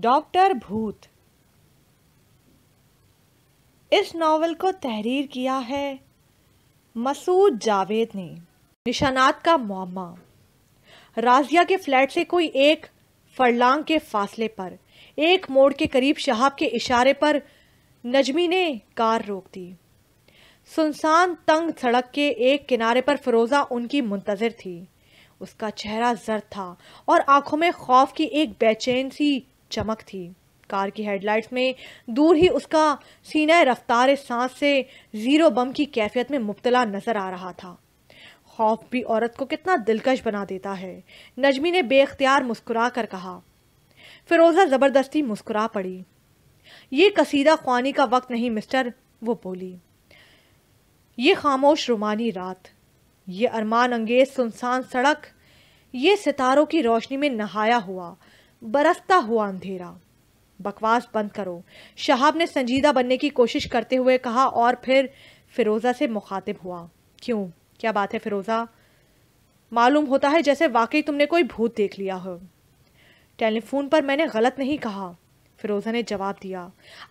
Doctor भूत इस novel को तहरीर किया है मसूद जावेद ने निशानात का मामा राजिया के फ्लैट से कोई एक फरलांग के फासले पर एक मोड़ के करीब शहाब के इशारे पर नजमी ने कार रोक दी सुनसान तंग सड़क के एक किनारे पर फिरोज़ा उनकी मुंतज़र थी उसका चेहरा जर था और आंखों में खौफ की एक बेचैन सी चमक थी कार की हेडलाइट्स में दूर ही उसका सीना रफ्तार सांस से ज़ीरो बम की कैफियत में मुबतला नज़र आ रहा था खौफ भी औरत को कितना दिलकश बना देता है नजमी ने बेख्तियार मुस्कुरा कर कहा फिरोज़ा ज़बरदस्ती मुस्कुरा पड़ी ये कसीदा ख्वानी का वक्त नहीं मिस्टर वो बोली ये खामोश रुमानी रात ये अरमान अंगेज सुनसान सड़क ये सितारों की रोशनी में नहाया हुआ बरसता हुआ अंधेरा बकवास बंद करो शहाब ने संजीदा बनने की कोशिश करते हुए कहा और फिर फिरोज़ा से मुखातिब हुआ क्यों क्या बात है फिरोज़ा मालूम होता है जैसे वाकई तुमने कोई भूत देख लिया हो टेलीफोन पर मैंने गलत नहीं कहा फिरोज़ा ने जवाब दिया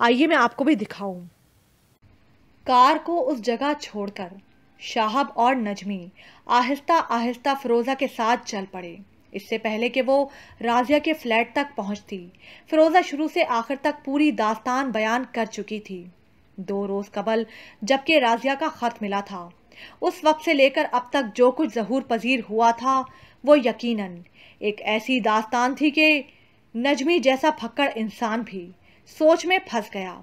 आइए मैं आपको भी दिखाऊं कार को उस जगह छोड़कर शाहब और नजमी आहिस्ता आहिस्ता फिरोज़ा के साथ चल पड़े इससे पहले कि वो राजिया के फ्लैट तक पहुंचती फिरोज़ा शुरू से आखिर तक पूरी दास्तान बयान कर चुकी थी दो रोज़ कबल जबकि राजिया का ख़त मिला था उस वक्त से लेकर अब तक जो कुछ जहूर पजीर हुआ था वो यकीनन एक ऐसी दास्तान थी कि नजमी जैसा फक्कड़ इंसान भी सोच में फंस गया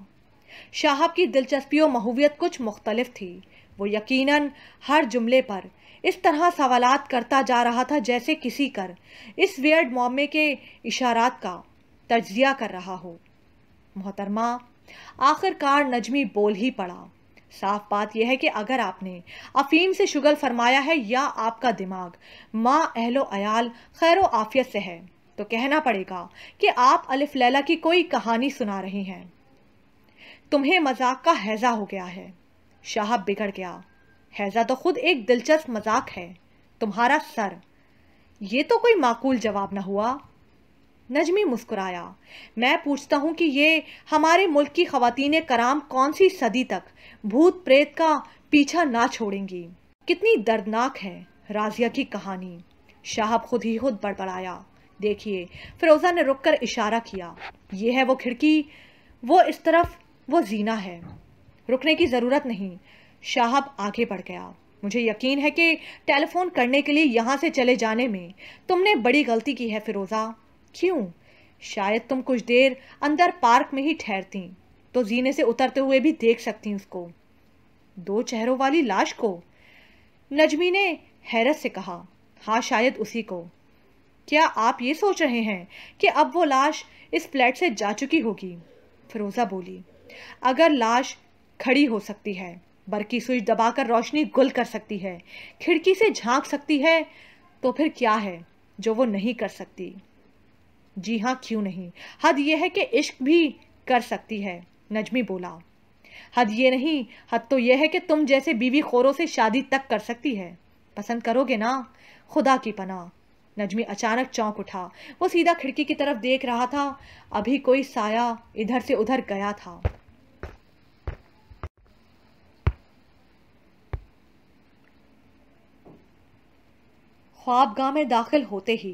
शाहब की दिलचस्पी और महूवियत कुछ मुख्तलिफ थी वो यकीनन हर जुमले पर इस तरह सवाल करता जा रहा था जैसे किसी कर इस वियर्ड मामे के इशारात का तजिया कर रहा हो मोहतरमा आखिरकार नजमी बोल ही पड़ा साफ बात यह है कि अगर आपने अफीम से शुगल फरमाया है या आपका दिमाग माँ अहलो अयाल खैर आफियत से है तो कहना पड़ेगा कि आप अलिफ लैला की कोई कहानी सुना रही हैं तुम्हें मजाक का हैजा हो गया है शाहब बिगड़ गया हैजा तो खुद एक दिलचस्प मजाक है तुम्हारा सर ये तो कोई माकूल जवाब ना हुआ नजमी मुस्कुराया मैं पूछता हूँ कि ये हमारे मुल्क की खातन कराम कौन सी सदी तक भूत प्रेत का पीछा ना छोड़ेंगी कितनी दर्दनाक है राजिया की कहानी शाहब खुद ही खुद बड़बड़ाया देखिए फिरोज़ा ने रुककर इशारा किया ये है वो खिड़की वो इस तरफ वो जीना है रुकने की ज़रूरत नहीं शाहब आगे बढ़ गया मुझे यकीन है कि टेलीफोन करने के लिए यहाँ से चले जाने में तुमने बड़ी गलती की है फिरोज़ा क्यों शायद तुम कुछ देर अंदर पार्क में ही ठहरती तो जीने से उतरते हुए भी देख सकती उसको दो चेहरों वाली लाश को नजमी ने हैरत से कहा हाँ शायद उसी को क्या आप ये सोच रहे हैं कि अब वो लाश इस फ्लैट से जा चुकी होगी फिरोज़ा बोली अगर लाश खड़ी हो सकती है बरकी सुई दबाकर रोशनी गुल कर सकती है खिड़की से झांक सकती है तो फिर क्या है जो वो नहीं कर सकती जी हाँ क्यों नहीं हद यह है कि इश्क भी कर सकती है नजमी बोला हद ये नहीं हद तो यह है कि तुम जैसे बीवी खोरों से शादी तक कर सकती है पसंद करोगे ना खुदा की पना नजमी अचानक चौंक उठा वो सीधा खिड़की की तरफ देख रहा था अभी कोई साया इधर से उधर गया था ख्वाबगाह में दाखिल होते ही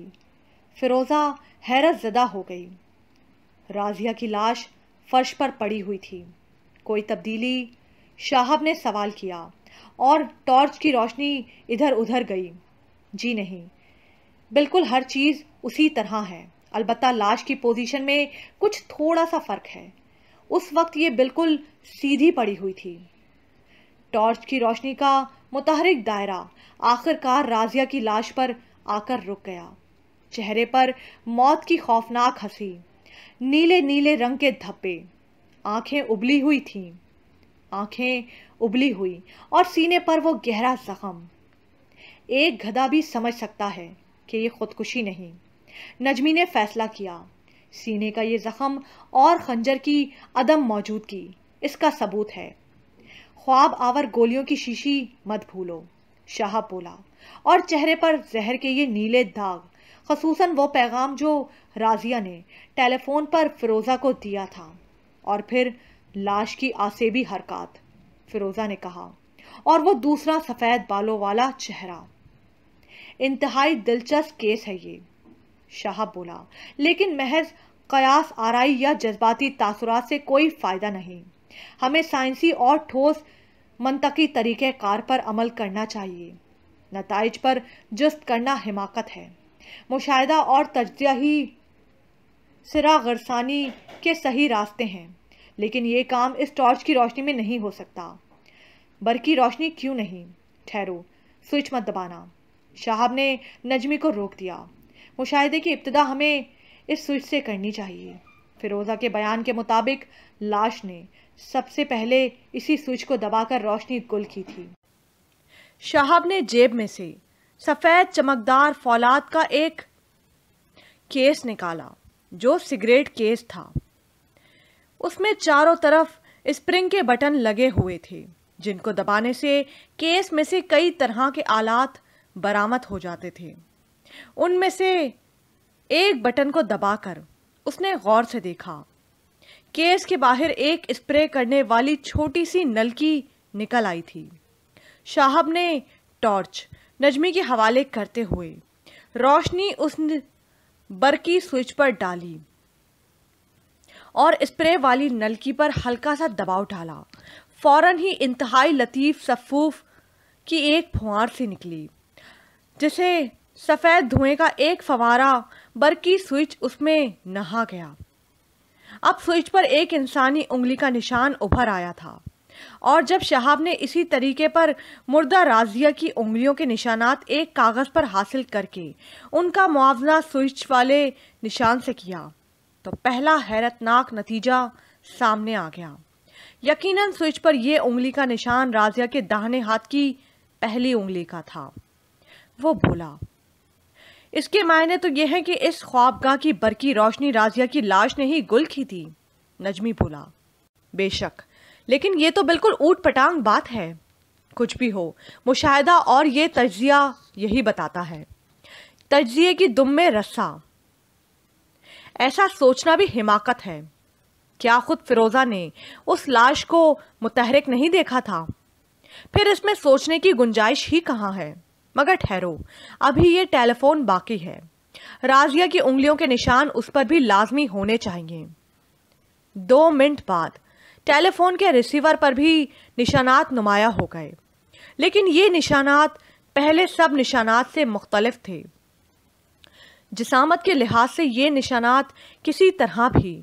फिरोज़ा हैरत ज़दा हो गई राजिया की लाश फर्श पर पड़ी हुई थी कोई तब्दीली शाहब ने सवाल किया और टॉर्च की रोशनी इधर उधर गई जी नहीं बिल्कुल हर चीज़ उसी तरह है अलबत् लाश की पोजीशन में कुछ थोड़ा सा फ़र्क है उस वक्त ये बिल्कुल सीधी पड़ी हुई थी टॉर्च की रोशनी का मुतहरक दायरा आखिरकार राजिया की लाश पर आकर रुक गया चेहरे पर मौत की खौफनाक हंसी नीले नीले रंग के धब्बे आंखें उबली हुई थीं आंखें उबली हुई और सीने पर वो गहरा जख्म एक गधा भी समझ सकता है कि ये खुदकुशी नहीं नजमी ने फैसला किया सीने का ये जख्म और खंजर की अदम मौजूदगी इसका सबूत है ख्वाब आवर गोलियों की शीशी मत भूलो शाह बोला और चेहरे पर जहर के ये नीले दाग खसूसन वो पैगाम जो राजिया ने टेलीफोन पर फिरोज़ा को दिया था और फिर लाश की आसेबी हरकत फिरोज़ा ने कहा और वो दूसरा सफ़ेद बालों वाला चेहरा इंतहाई दिलचस्प केस है ये शाह बोला लेकिन महज कयास आरई या जज्बाती तासुरात से कोई फ़ायदा नहीं हमें साइंसी और ठोस मनतकी तरीके कार पर अमल करना चाहिए नतज पर जस्त करना हिमाकत है मुशाह और तजिया ही सिरा गरसानी के सही रास्ते हैं लेकिन ये काम इस टॉर्च की रोशनी में नहीं हो सकता बरकी रोशनी क्यों नहीं ठहरो स्विच मत दबाना शाहब ने नजमी को रोक दिया मुशाहिदे की इब्तदा हमें इस स्विच से करनी चाहिए फिरोज़ा के बयान के मुताबिक लाश ने सबसे पहले इसी स्विच को दबाकर रोशनी गुल की थी शाहब ने जेब में से सफ़ेद चमकदार फौलाद का एक केस निकाला जो सिगरेट केस था उसमें चारों तरफ स्प्रिंग के बटन लगे हुए थे जिनको दबाने से केस में से कई तरह के आलात बरामद हो जाते थे उनमें से एक बटन को दबाकर उसने गौर से देखा केस के बाहर एक स्प्रे करने वाली छोटी सी नलकी निकल आई थी साहब ने टॉर्च नजमी के हवाले करते हुए रोशनी उस बरकी स्विच पर डाली और स्प्रे वाली नलकी पर हल्का सा दबाव डाला फौरन ही इंतहाई लतीफ़ सफ़ूफ की एक फुहार सी निकली जिसे सफ़ेद धुएं का एक फवारा बरकी स्विच उसमें नहा गया अब स्विच पर एक इंसानी उंगली का निशान उभर आया था और जब शहाब ने इसी तरीके पर मुर्दा राजिया की उंगलियों के निशानात एक कागज़ पर हासिल करके उनका मुआवजा स्विच वाले निशान से किया तो पहला हैरतनाक नतीजा सामने आ गया यकीनन स्विच पर यह उंगली का निशान राजिया के दाहिने हाथ की पहली उंगली का था वो बोला इसके मायने तो यह है कि इस ख्वाबगाह की बरकी रोशनी राजिया की लाश ने ही गुल की थी नजमी बोला बेशक लेकिन ये तो बिल्कुल ऊट पटांग बात है कुछ भी हो मुशाहिदा और ये तजिया यही बताता है तजिए की दुम में रस्सा ऐसा सोचना भी हिमाकत है क्या खुद फिरोज़ा ने उस लाश को मुतहरक नहीं देखा था फिर इसमें सोचने की गुंजाइश ही कहाँ है मगर ठहरो अभी ये टेलीफोन बाकी है राजिया की उंगलियों के निशान उस पर भी लाजमी होने चाहिए दो मिनट बाद टेलीफोन के रिसीवर पर भी निशानात नुमाया हो गए लेकिन ये निशानात पहले सब निशानात से मुख्तलफ थे जिसामत के लिहाज से ये निशानात किसी तरह भी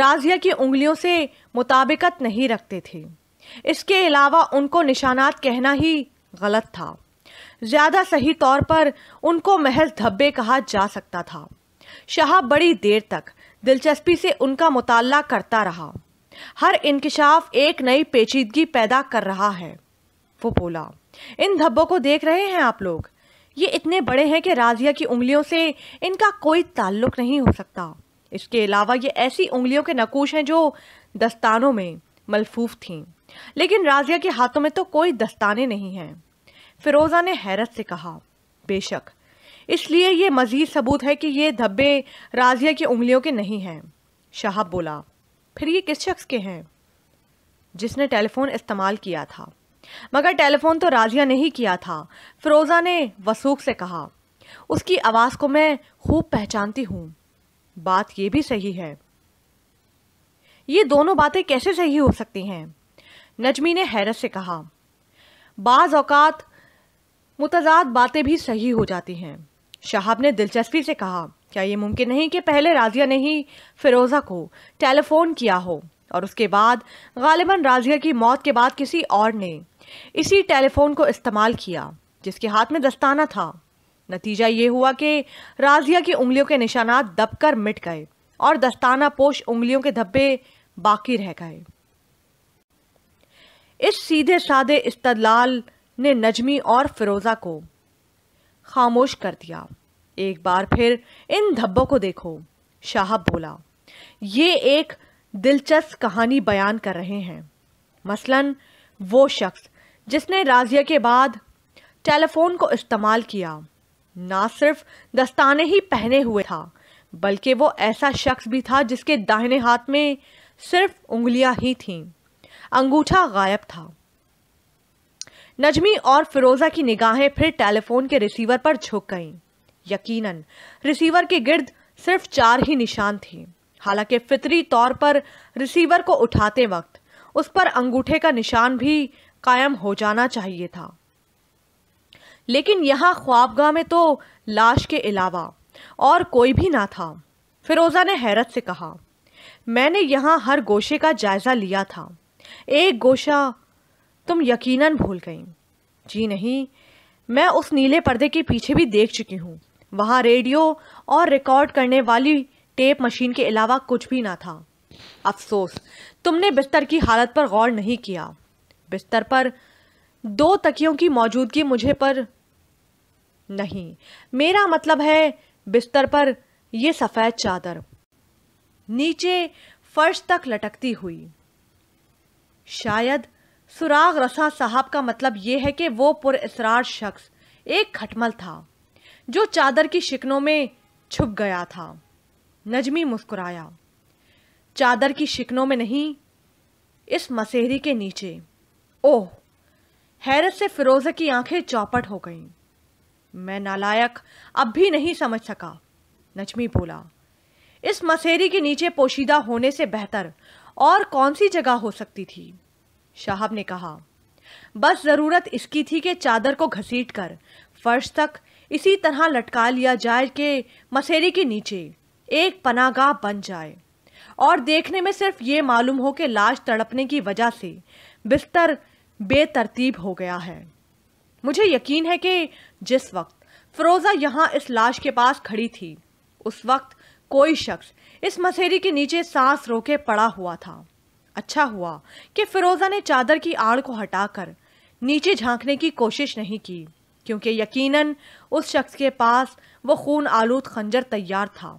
राजिया की उंगलियों से मुताबिकत नहीं रखते थे इसके अलावा उनको निशानात कहना ही गलत था ज़्यादा सही तौर पर उनको महज धब्बे कहा जा सकता था शाह बड़ी देर तक दिलचस्पी से उनका मुताला करता रहा हर इंकशाफ एक नई पेचीदगी पैदा कर रहा है वो बोला इन धब्बों को देख रहे हैं आप लोग ये इतने बड़े हैं कि राजिया की उंगलियों से इनका कोई ताल्लुक नहीं हो सकता इसके अलावा ये ऐसी उंगलियों के नकूश हैं जो दस्तानों में मलफूफ थीं लेकिन राजिया के हाथों में तो कोई दस्ताने नहीं हैं फिरोज़ा ने हैरत से कहा बेशक इसलिए ये मज़ीद सबूत है कि ये धब्बे राजिया की उंगलियों के नहीं हैं शाहब बोला फिर ये किस शख्स के हैं जिसने टेलीफोन इस्तेमाल किया था मगर टेलीफोन तो राजिया ने ही किया था फिरोज़ा ने वसूख से कहा उसकी आवाज़ को मैं खूब पहचानती हूँ बात यह भी सही है ये दोनों बातें कैसे सही हो सकती हैं नजमी ने हैरत से कहा बाज़ औकात मुतजाद बातें भी सही हो जाती हैं शहाब ने दिलचस्पी से कहा क्या ये मुमकिन नहीं कि पहले राजिया ने ही फिरोज़ा को टेलीफोन किया हो और उसके बाद गालिबन राजिया की मौत के बाद किसी और ने इसी टेलीफोन को इस्तेमाल किया जिसके हाथ में दस्ताना था नतीजा ये हुआ कि राजिया की उंगलियों के निशानात दबकर मिट गए और दस्ताना पोश उंगलियों के धब्बे बाकी रह गए इस सीधे साधे इस्तदलाल ने नजमी और फिरोज़ा को खामोश कर दिया एक बार फिर इन धब्बों को देखो शाहब बोला ये एक दिलचस्प कहानी बयान कर रहे हैं मसलन वो शख्स जिसने राजिया के बाद टेलीफोन को इस्तेमाल किया ना सिर्फ दस्ताने ही पहने हुए था बल्कि वो ऐसा शख्स भी था जिसके दाहिने हाथ में सिर्फ उंगलियां ही थीं अंगूठा गायब था नजमी और फिरोजा की निगाहें फिर टेलीफोन के रिसीवर पर झुक गईं। यकीनन रिसीवर के गिर्द सिर्फ चार ही निशान थे हालांकि फितरी तौर पर रिसीवर को उठाते वक्त उस पर अंगूठे का निशान भी कायम हो जाना चाहिए था लेकिन यहाँ ख्वाबगा में तो लाश के अलावा और कोई भी ना था फिरोज़ा ने हैरत से कहा मैंने यहाँ हर गोशे का जायज़ा लिया था एक गोशा तुम यकीनन भूल गई जी नहीं मैं उस नीले पर्दे के पीछे भी देख चुकी हूँ वहाँ रेडियो और रिकॉर्ड करने वाली टेप मशीन के अलावा कुछ भी ना था अफसोस तुमने बिस्तर की हालत पर गौर नहीं किया बिस्तर पर दो तकियों की मौजूदगी मुझे पर नहीं मेरा मतलब है बिस्तर पर यह सफ़ेद चादर नीचे फर्श तक लटकती हुई शायद सुराग रसा साहब का मतलब ये है कि वो पुरसरार शख्स एक खटमल था जो चादर की शिकनों में छुप गया था नजमी मुस्कुराया चादर की शिकनों में नहीं इस मसेहरी के नीचे ओह हैरत से फिरोज़ की आंखें चौपट हो गईं मैं नालायक अब भी नहीं समझ सका नजमी बोला इस मसेरी के नीचे पोशीदा होने से बेहतर और कौन सी जगह हो सकती थी शाहब ने कहा बस ज़रूरत इसकी थी कि चादर को घसीट कर फर्श तक इसी तरह लटका लिया जाए कि मसेरी के नीचे एक पनागाह बन जाए और देखने में सिर्फ ये मालूम हो कि लाश तड़पने की वजह से बिस्तर बेतरतीब हो गया है मुझे यकीन है कि जिस वक्त फिरोज़ा यहाँ इस लाश के पास खड़ी थी उस वक्त कोई शख्स इस मसेरी के नीचे सांस रोके पड़ा हुआ था अच्छा हुआ कि फिरोज़ा ने चादर की आड़ को हटाकर नीचे झांकने की कोशिश नहीं की क्योंकि यकीनन उस शख्स के पास वो खून आलूद खंजर तैयार था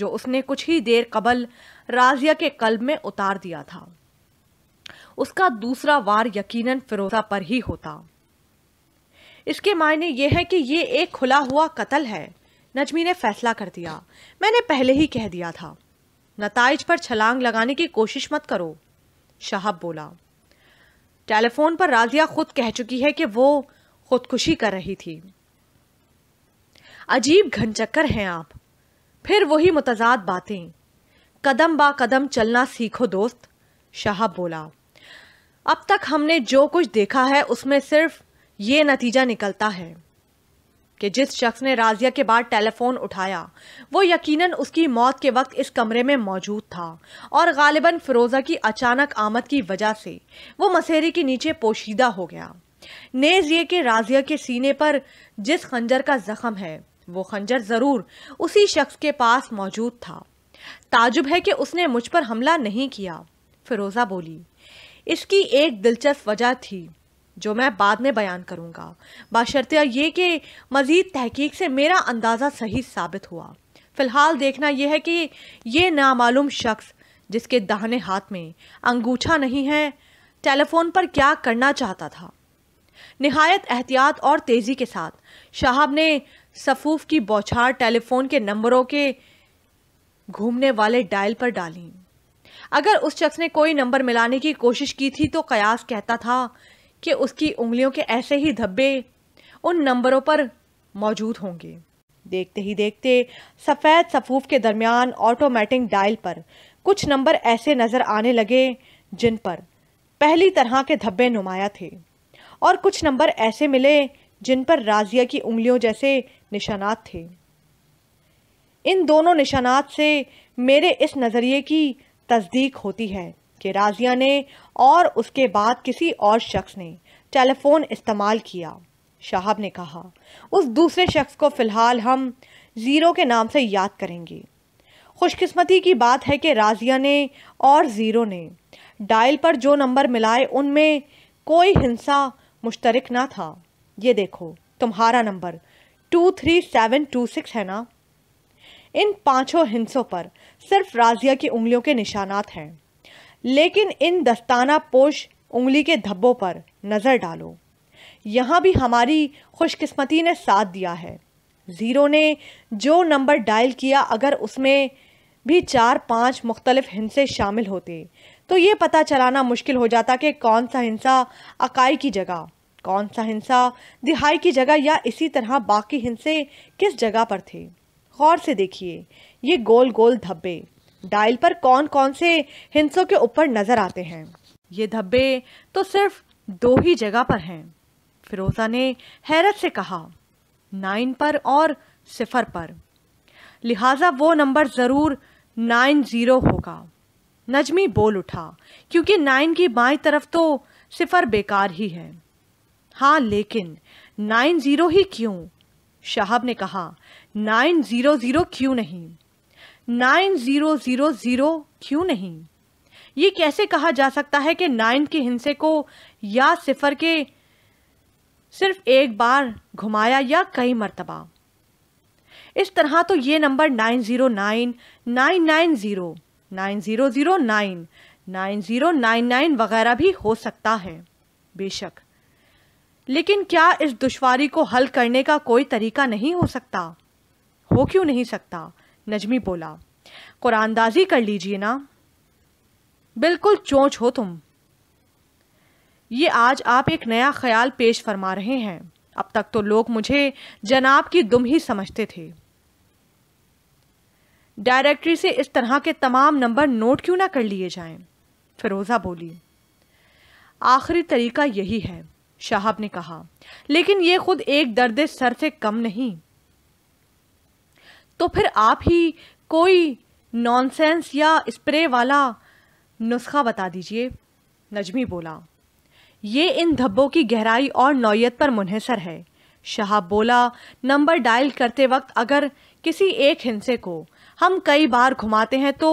जो उसने कुछ ही देर कबल राजिया के कल्ब में उतार दिया था उसका दूसरा वार यकीनन फिरोजा पर ही होता इसके मायने यह है कि ये एक खुला हुआ कत्ल है नजमी ने फैसला कर दिया मैंने पहले ही कह दिया था नतज पर छलांग लगाने की कोशिश मत करो शहाब बोला टेलीफोन पर राजिया खुद कह चुकी है कि वो खुदकुशी कर रही थी अजीब घनचक्कर हैं आप फिर वही मुतजाद बातें कदम बा कदम चलना सीखो दोस्त शहाब बोला अब तक हमने जो कुछ देखा है उसमें सिर्फ ये नतीजा निकलता है कि जिस शख्स ने राजिया के बाद टेलीफोन उठाया वो यकीनन उसकी मौत के वक्त इस कमरे में मौजूद था और गालिबन फिरोज़ा की अचानक आमद की वजह से वो मसेरी के नीचे पोशीदा हो गया नेज ये कि राजिया के सीने पर जिस खंजर का जख्म है वो खंजर ज़रूर उसी शख्स के पास मौजूद था ताजुब है कि उसने मुझ पर हमला नहीं किया फिरोज़ा बोली इसकी एक दिलचस्प वजह थी जो मैं बाद में बयान करूंगा बाशर्तिया ये कि मज़ीद तहकीक से मेरा अंदाज़ा सही साबित हुआ फ़िलहाल देखना यह है कि ये नामालूम शख्स जिसके दाहने हाथ में अंगूठा नहीं है टेलीफोन पर क्या करना चाहता था नहायत एहतियात और तेज़ी के साथ शाहब ने सफूफ की बौछार टेलीफोन के नंबरों के घूमने वाले डायल पर डाली अगर उस शख्स ने कोई नंबर मिलाने की कोशिश की थी तो कयास कहता था कि उसकी उंगलियों के ऐसे ही धब्बे उन नंबरों पर मौजूद होंगे देखते ही देखते सफ़ेद सफूफ के दरमियान ऑटोमेटिक डायल पर कुछ नंबर ऐसे नज़र आने लगे जिन पर पहली तरह के धब्बे नुमाया थे और कुछ नंबर ऐसे मिले जिन पर राजिया की उंगलियों जैसे निशानात थे इन दोनों निशानात से मेरे इस नज़रिए की तस्दीक होती है कि राजिया ने और उसके बाद किसी और शख्स ने टेलीफोन इस्तेमाल किया शाहब ने कहा उस दूसरे शख्स को फ़िलहाल हम ज़ीरो के नाम से याद करेंगे खुशकिस्मती की बात है कि राजिया ने और ज़ीरो ने डायल पर जो नंबर मिलाए उनमें कोई हिंसा मुश्तरक ना था ये देखो तुम्हारा number two three seven two six है ना इन पांचों हिंसों पर सिर्फ राजिया की उंगलियों के निशानात हैं लेकिन इन दस्ताना पोश उंगली के धब्बों पर नज़र डालो यहाँ भी हमारी खुशकिस्मती ने साथ दिया है ज़ीरो ने जो नंबर डायल किया अगर उसमें भी चार पांच मुख्तलिफ हिंसे शामिल होते तो ये पता चलाना मुश्किल हो जाता कि कौन सा हिंसा अकाई की जगह कौन सा हिंसा दिहाई की जगह या इसी तरह बाकी हिंसे किस जगह पर थे गौर से देखिए ये गोल गोल धब्बे डायल पर कौन कौन से हिंसों के ऊपर नजर आते हैं ये धब्बे तो सिर्फ दो ही जगह पर हैं फिरोजा ने हैरत से कहा नाइन पर और सिफर पर लिहाजा वो नंबर ज़रूर नाइन ज़ीरो होगा नजमी बोल उठा क्योंकि नाइन की बाई तरफ तो सिफर बेकार ही है हाँ लेकिन नाइन ज़ीरो ही क्यों शाहब ने कहा नाइन ज़ीरो ज़ीरो क्यों नहीं नाइन जीरो जीरो जीरो क्यों नहीं ये कैसे कहा जा सकता है कि नाइन के हिंसे को या सिफर के सिर्फ एक बार घुमाया या कई मरतबा इस तरह तो ये number nine zero nine nine nine zero nine zero zero nine nine zero nine nine वगैरह भी हो सकता है बेशक लेकिन क्या इस दुश्वारी को हल करने का कोई तरीका नहीं हो सकता हो क्यों नहीं सकता नजमी बोला कुरानदाजी कर लीजिए ना बिल्कुल चोंच हो तुम ये आज आप एक नया ख्याल पेश फरमा रहे हैं अब तक तो लोग मुझे जनाब की दुम ही समझते थे डायरेक्टरी से इस तरह के तमाम नंबर नोट क्यों ना कर लिए जाएं? फिरोज़ा बोली आखिरी तरीका यही है शाहब ने कहा लेकिन ये खुद एक दर्द सर से कम नहीं तो फिर आप ही कोई नॉनसेंस या स्प्रे वाला नुस्खा बता दीजिए नजमी बोला ये इन धब्बों की गहराई और नौीयत पर मुनहसर है शहाब बोला नंबर डायल करते वक्त अगर किसी एक हिंसे को हम कई बार घुमाते हैं तो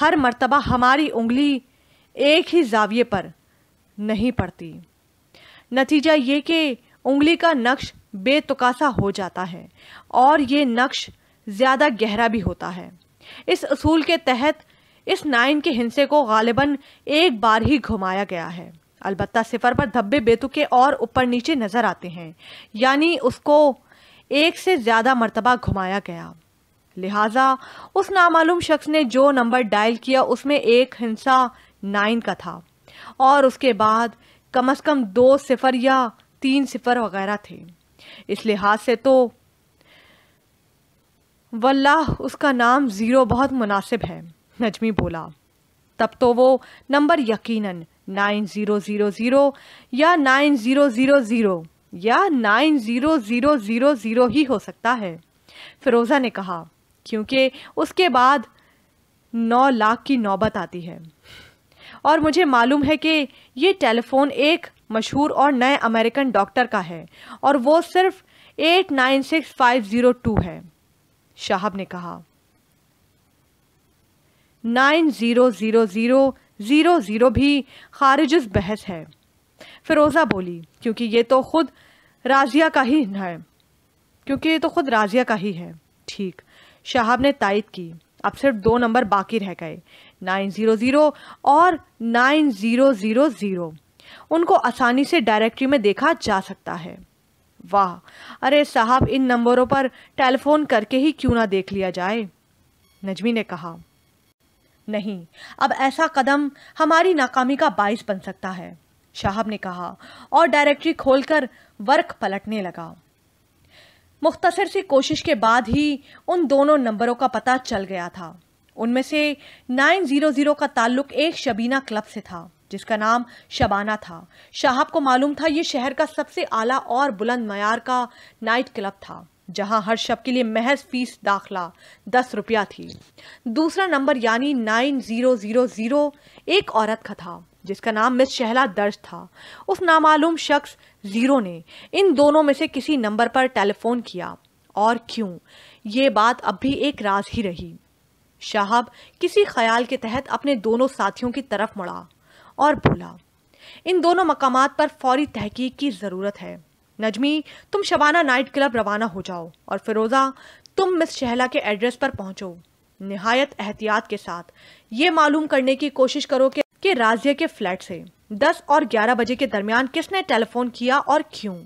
हर मर्तबा हमारी उंगली एक ही जाविये पर नहीं पड़ती नतीजा ये कि उंगली का नक्श बेतुकासा हो जाता है और ये नक्श ज़्यादा गहरा भी होता है इस असूल के तहत इस नाइन के हिंसे को गालिबा एक बार ही घुमाया गया है अलबत् सिफर पर धब्बे बेतुके और ऊपर नीचे नज़र आते हैं यानी उसको एक से ज़्यादा मरतबा घुमाया गया लिहाजा उस नामालूम शख्स ने जो नंबर डायल किया उसमें एक हिंसा नाइन का था और उसके बाद कम अज़ कम दो सिफर या तीन सिफर वगैरह थे इस लिहाज से तो वल्लाह उसका नाम ज़ीरो बहुत मुनासिब है नजमी बोला तब तो वो नंबर यकीनन नाइन ज़ीरो ज़ीरो ज़ीरो या नाइन ज़ीरो ज़ीरो ज़ीरो या nine zero zero zero zero ही हो सकता है फिरोज़ा ने कहा क्योंकि उसके बाद नौ लाख की नौबत आती है और मुझे मालूम है कि ये टेलीफोन एक मशहूर और नए अमेरिकन डॉक्टर का है और वो सिर्फ eight nine six five zero two है शाहब ने कहा nine zero zero zero zero zero भी खारिज बहस है फिरोज़ा बोली क्योंकि ये तो ख़ुद राजिया का ही है क्योंकि ये तो ख़ुद राजिया का ही है ठीक शाहब ने तायद की अब सिर्फ दो नंबर बाकी रह गए नाइन ज़ीरो ज़ीरो और नाइन ज़ीरो ज़ीरो ज़ीरो उनको आसानी से डायरेक्टरी में देखा जा सकता है वाह अरे साहब इन नंबरों पर टेलीफोन करके ही क्यों ना देख लिया जाए नजमी ने कहा नहीं अब ऐसा कदम हमारी नाकामी का बायस बन सकता है शाहब ने कहा और डायरेक्टरी खोलकर वर्क पलटने लगा मुख्तसर सी कोशिश के बाद ही उन दोनों नंबरों का पता चल गया था उनमें से 900 का ताल्लुक एक शबीना क्लब से था जिसका नाम शबाना था शाहब को मालूम था ये शहर का सबसे आला और बुलंद मैार का नाइट क्लब था जहां हर शब के लिए महज फीस दाखला दस रुपया थी दूसरा नंबर यानी नाइन ज़ीरो ज़ीरो ज़ीरो एक औरत का था जिसका नाम मिस शहला दर्ज था उस नामालूम शख्स ज़ीरो ने इन दोनों में से किसी नंबर पर टेलीफोन किया और क्यों ये बात अब भी एक राज ही रही शाहब किसी ख्याल के तहत अपने दोनों साथियों की तरफ मुड़ा और भूला इन दोनों मकाम पर फौरी तहकीक की ज़रूरत है नजमी तुम शबाना नाइट क्लब रवाना हो जाओ और फिरोज़ा तुम मिस शहला के एड्रेस पर पहुंचो नहायत एहतियात के साथ ये मालूम करने की कोशिश करो कि, के राजिया के फ्लैट से 10 और 11 बजे के दरमियान किसने टेलीफोन किया और क्यों